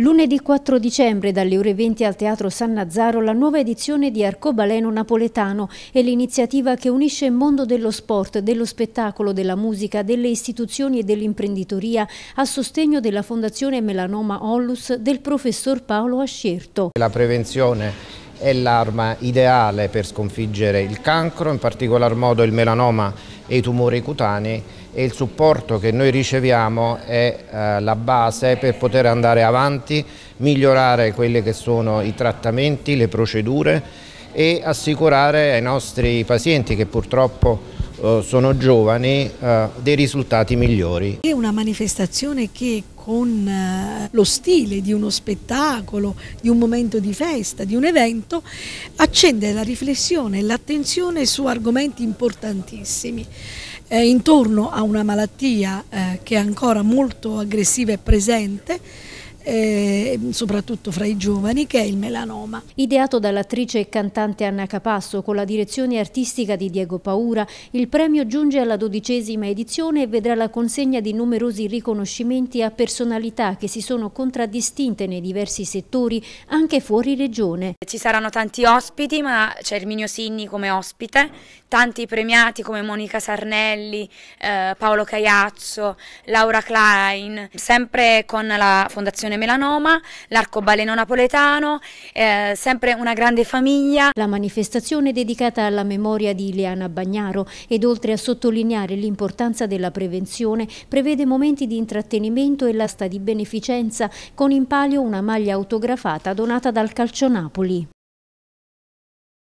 Lunedì 4 dicembre dalle ore 20 al Teatro San Nazzaro la nuova edizione di Arcobaleno Napoletano è l'iniziativa che unisce il mondo dello sport, dello spettacolo, della musica, delle istituzioni e dell'imprenditoria a sostegno della Fondazione Melanoma Ollus del professor Paolo Ascierto. La prevenzione è l'arma ideale per sconfiggere il cancro, in particolar modo il melanoma e i tumori cutanei e il supporto che noi riceviamo è eh, la base per poter andare avanti, migliorare quelli che sono i trattamenti, le procedure e assicurare ai nostri pazienti che purtroppo eh, sono giovani eh, dei risultati migliori. È una manifestazione che con eh, lo stile di uno spettacolo, di un momento di festa, di un evento, accende la riflessione e l'attenzione su argomenti importantissimi. Eh, intorno a una malattia eh, che è ancora molto aggressiva e presente, eh, soprattutto fra i giovani, che è il melanoma. Ideato dall'attrice e cantante Anna Capasso con la direzione artistica di Diego Paura, il premio giunge alla dodicesima edizione e vedrà la consegna di numerosi riconoscimenti a personalità che si sono contraddistinte nei diversi settori, anche fuori regione. Ci saranno tanti ospiti, ma c'è Erminio Sinni come ospite, tanti premiati come Monica Sarnelli, eh, Paolo Caiazzo, Laura Klein, sempre con la Fondazione Operazione Melanoma, l'arcobaleno napoletano, eh, sempre una grande famiglia. La manifestazione dedicata alla memoria di Ileana Bagnaro ed oltre a sottolineare l'importanza della prevenzione, prevede momenti di intrattenimento e l'asta di beneficenza con in palio una maglia autografata donata dal Calcio Napoli.